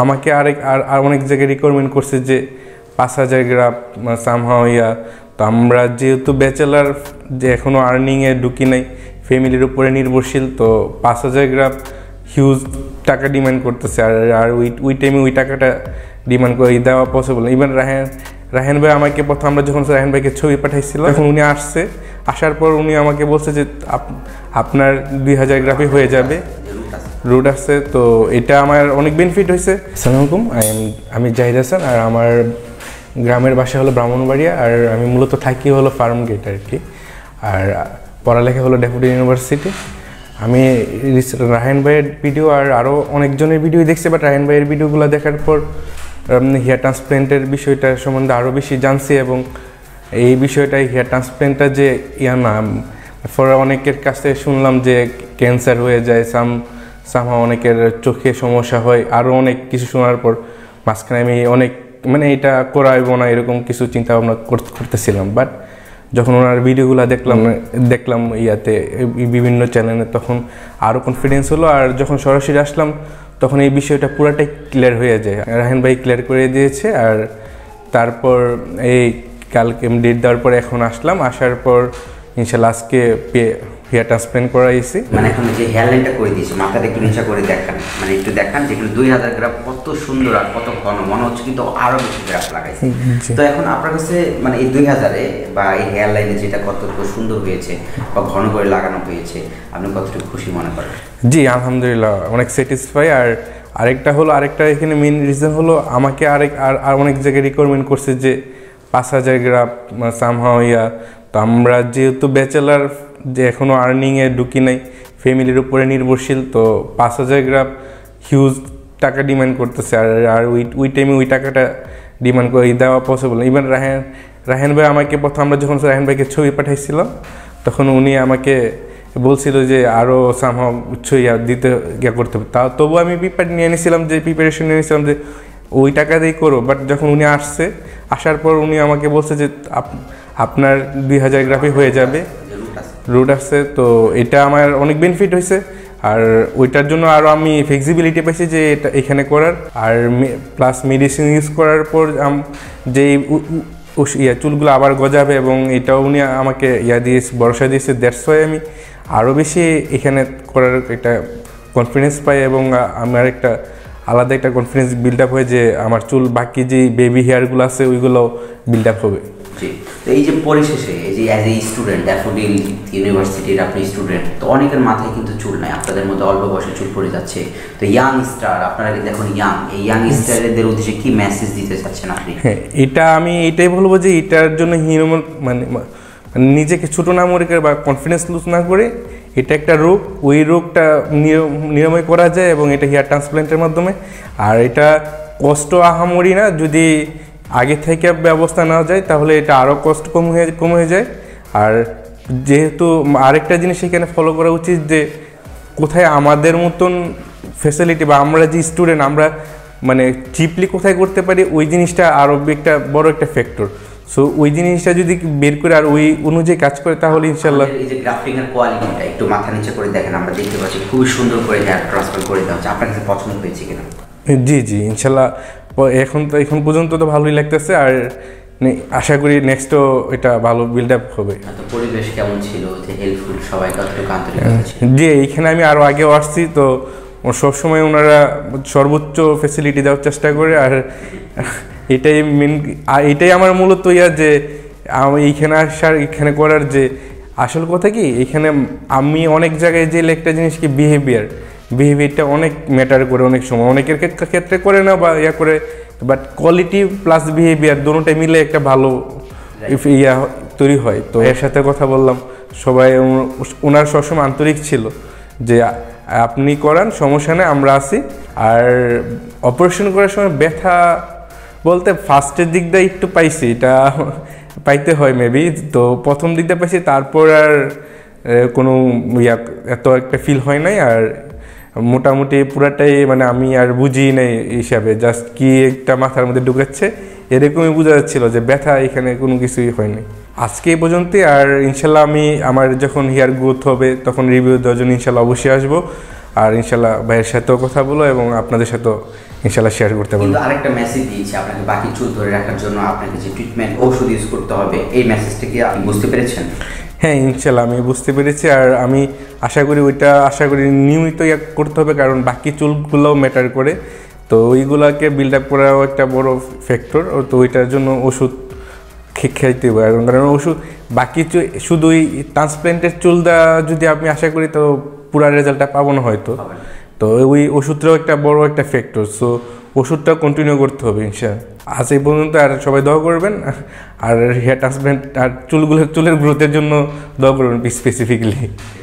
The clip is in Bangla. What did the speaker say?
আমাকে আরেক আর আর অনেক জায়গায় রিকোয়ারমেন্ট করছে যে পাঁচ হাজার গ্রাম সামহাও ইয়া তো আমরা যেহেতু ব্যাচেলার যে এখনও আর্নিংয়ে ঢুকি নাই ফ্যামিলির উপরে নির্ভরশীল তো পাঁচ হাজার গ্রাম হিউজ টাকা ডিমান্ড করতেছে আর আর ওই ওই টাইমে ওই টাকাটা ডিমান্ড করে দেওয়া পসিবল ইভেন রাহেন রাহেন ভাই আমাকে প্রথম আমরা যখন রাহেন ভাইকে ছবি পাঠাইছিলাম তখন উনি আসছে আসার পর উনি আমাকে বলছে যে আপনার দুই হাজার গ্রাফি হয়ে যাবে রুট আছে তো এটা আমার অনেক বেনিফিট হয়েছে আই এম আমি জাহিদ হাসান আর আমার গ্রামের বাসা হলো ব্রাহ্মণবাড়িয়া আর আমি মূলত থাকি হলো ফার্ম গেট আর কি আর পড়ালেখা হলো ডেপুটি ইউনিভার্সিটি আমি রাহেন ভাইয়ের ভিডিও আর আরও অনেকজনের ভিডিও দেখছি বাট রাহেন ভাইয়ের ভিডিওগুলো দেখার পর হেয়ার ট্রান্সপ্লেন্টের বিষয়টা সম্বন্ধে আরও বেশি জানছি এবং এই বিষয়টাই হেয়ার ট্রান্সপ্লেন্টটা যে ইয়া না ফর অনেকের কাছে শুনলাম যে ক্যান্সার হয়ে যায় সাম সামহা অনেকের চোখে সমস্যা হয় আরও অনেক কিছু শোনার পর মাঝখানে আমি অনেক মানে এটা করাইব না এরকম কিছু চিন্তা ভাবনা করতেছিলাম বাট যখন ওনার ভিডিওগুলো দেখলাম দেখলাম ইয়াতে বিভিন্ন চ্যানেলে তখন আরও কনফিডেন্স হলো আর যখন সরাসরি আসলাম তখন এই বিষয়টা পুরাটাই ক্লিয়ার হয়ে যায় রাহেন ভাই ক্লিয়ার করে দিয়েছে আর তারপর এই কালকে ডেট দেওয়ার পর এখন আসলাম আসার পর ইনশাল্লাহ আজকে পে হেয়ার করা হয়েছে মানে এখন যে হেয়ার লাইনটা করে দিয়েছি মাথাটা একটু নিচা করে দেখান মানে একটু দেখান যেগুলো দুই হাজার গ্রাম কত সুন্দর আর কত ঘন মনে হচ্ছে কিন্তু আরও বেশি গ্রাফ লাগাইছে তো এখন আপনার কাছে মানে এই দুই হাজারে বা এই হেয়ার লাইনে যেটা কতটুকু সুন্দর হয়েছে বা ঘন করে লাগানো হয়েছে আপনি কতটুকু খুশি মনে করেন জি আলহামদুলিল্লাহ অনেক স্যাটিসফাই আর আরেকটা হলো আরেকটা এখানে মেন রিজন হলো আমাকে আরেক আর আর অনেক জায়গায় রিকোয়ারমেন্ট করছে যে পাঁচ হাজার গ্রাম সামহাও মানে ইয়া তো আমরা যেহেতু ব্যাচেলার যে এখনও আর্নিংয়ে ঢুকি নাই ফ্যামিলির উপরে নির্ভরশীল তো পাঁচ হাজার গ্রাম হিউজ টাকা ডিমান্ড করতেছে আর আর ওই ওই টাইমে ওই টাকাটা ডিমান্ড করে দেওয়া পসিবল ইভেন রাহেন রাহেন ভাই আমাকে প্রথম আমরা যখন রাহেন ভাইকে ছবি পাঠাইছিলাম তখন উনি আমাকে বলছিল যে আরও সাম ছবি দিতে ইয়া করতে হবে তা তবু আমি প্রিপার নিয়ে নিয়েছিলাম যে প্রিপারেশন নিয়ে নিয়েছিলাম যে ওই টাকা দিয়েই করো বাট যখন উনি আসছে আসার পর উনি আমাকে বলছে যে আপনার দুই হাজার গ্রাফি হয়ে যাবে রুট আছে তো এটা আমার অনেক বেনিফিট হয়েছে আর ওইটার জন্য আরও আমি ফ্লেক্সিবিলিটি পাইছি যে এটা এখানে করার আর প্লাস মেডিসিন ইউজ করার পর যে ইয়া চুলগুলো আবার গজাবে এবং এটাও উনি আমাকে ইয়া দিয়েছে ভরসা দিয়েছে দেড়শো আমি আরও বেশি এখানে করার একটা কনফিডেন্স পাই এবং আমার একটা আলাদা একটা কনফিডেন্স বিল্ড আপ হয় যে আমার চুল বাকি যে বেবি হেয়ারগুলো আছে ওইগুলো বিল্ড আপ হবে তো এই যে পরিশেষে এই যে অ্যাজ এ স্টুডেন্ট ড্যাফোডিল ইউনিভার্সিটির আপনি স্টুডেন্ট তো অনেকের মাথায় কিন্তু চুল নাই আপনাদের মধ্যে অল্প বয়সে চুল পড়ে যাচ্ছে তো ইয়াং স্টার আপনারা কিন্তু এখন ইয়াং এই ইয়াং স্টারদের উদ্দেশ্যে কি মেসেজ দিতে চাচ্ছেন আপনি হ্যাঁ এটা আমি এটাই বলবো যে এটার জন্য হিরো মানে, মানে নিজেকে ছোট না মনে বা কনফিডেন্স লুজ না করে এটা একটা রোগ ওই রোগটা নিরাময় করা যায় এবং এটা হেয়ার ট্রান্সপ্ল্যান্টের মাধ্যমে আর এটা কষ্ট আহামরি না যদি আগে থেকে ব্যবস্থা নেওয়া যায় তাহলে এটা আরও কষ্ট কম হয়ে কমে হয়ে যায় আর যেহেতু আরেকটা জিনিস এখানে ফলো করা উচিত যে কোথায় আমাদের মতন ফেসিলিটি বা আমরা যে স্টুডেন্ট আমরা মানে চিপলি কোথায় করতে পারি ওই জিনিসটা আরও একটা বড় একটা ফ্যাক্টর সো ওই জিনিসটা যদি বের করে আর ওই অনুযায়ী কাজ করে তাহলে ইনশাল্লাহ এই যে গ্রাফিং কোয়ালিটিটা একটু মাথা নিচে করে দেখেন আমরা দেখতে পাচ্ছি খুবই সুন্দর করে হেয়ার ট্রান্সফার করে দেওয়া হচ্ছে আপনার কাছে পছন্দ হয়েছে কিনা জি জি ইনশাল্লাহ এখন তো এখন পর্যন্ত তো ভালোই লাগতেছে আর আশা করি নেক্সটও এটা ভালো বিল্ড আপ হবে পরিবেশ কেমন ছিল যে হেল্পফুল সবাই হ্যাঁ, জি এইখানে আমি আরও আগেও আসছি তো সবসময় ওনারা সর্বোচ্চ ফেসিলিটি দেওয়ার চেষ্টা করে আর এটাই মেন এটাই আমার মূলত ইয়া যে আমি এইখানে আসার এখানে করার যে আসল কথা কি এখানে আমি অনেক জায়গায় যে একটা জিনিস কি বিহেভিয়ার বিহেভিয়ারটা অনেক ম্যাটার করে অনেক সময় অনেকের ক্ষেত্রে করে না বা ইয়া করে বাট কোয়ালিটি প্লাস বিহেভিয়ার দুটোটাই মিলে একটা ভালো ইয়া তৈরি হয় তো এর সাথে কথা বললাম সবাই ওনার সবসময় আন্তরিক ছিল যে আপনি করান সমস্যা নেই আমরা আছি আর অপারেশন করার সময় ব্যথা বলতে ফার্স্টের দিক দিয়ে একটু পাইছি এটা পাইতে হয় মেবি তো প্রথম দিকটা পাইছি তারপর আর কোনো ইয়া এত একটা ফিল হয় নাই আর মোটামুটি পুরাটাই মানে আমি আর বুঝি নাই হিসাবে জাস্ট কি একটা মাথার মধ্যে ঢুকাচ্ছে এরকমই বোঝা যাচ্ছিলো যে ব্যথা এখানে কোনো কিছুই হয়নি আজকে এই পর্যন্তই আর ইনশাল্লাহ আমি আমার যখন হেয়ার গ্রোথ হবে তখন রিভিউ দেওয়ার জন্য ইনশাল্লাহ অবশ্যই আসবো আর ইনশাল্লাহ ভাইয়ের সাথেও কথা বলো এবং আপনাদের সাথেও ইনশাল্লাহ শেয়ার করতে পারবো আরেকটা মেসেজ দিয়েছি আপনাকে বাকি চুল ধরে রাখার জন্য আপনাকে যে ট্রিটমেন্ট ওষুধ ইউজ করতে হবে এই মেসেজটা কি আপনি বুঝতে পেরেছেন হ্যাঁ ইনশাল্লাহ আমি বুঝতে পেরেছি আর আমি আশা করি ওইটা আশা করি নিয়মিত করতে হবে কারণ বাকি চুলগুলোও ম্যাটার করে তো ওইগুলোকে বিল্ড আপ করাও একটা বড় ফ্যাক্টর তো ওইটার জন্য ওষুধ খেতে হবে কারণ ওষুধ বাকি শুধু ওই ট্রান্সপ্ল্যান্টের চুল দেওয়া যদি আপনি আশা করি তো পুরা রেজাল্টটা পাবো না হয়তো তো ওই ওষুধটাও একটা বড় একটা ফ্যাক্টর সো ওষুধটা কন্টিনিউ করতে হবে ইনশা আজ এই পর্যন্ত আর সবাই দোয়া করবেন আর হেয়ার ট্রান্সপ্লান্ট আর চুলগুলো চুলের গ্রোথের জন্য দোয়া করবেন স্পেসিফিকলি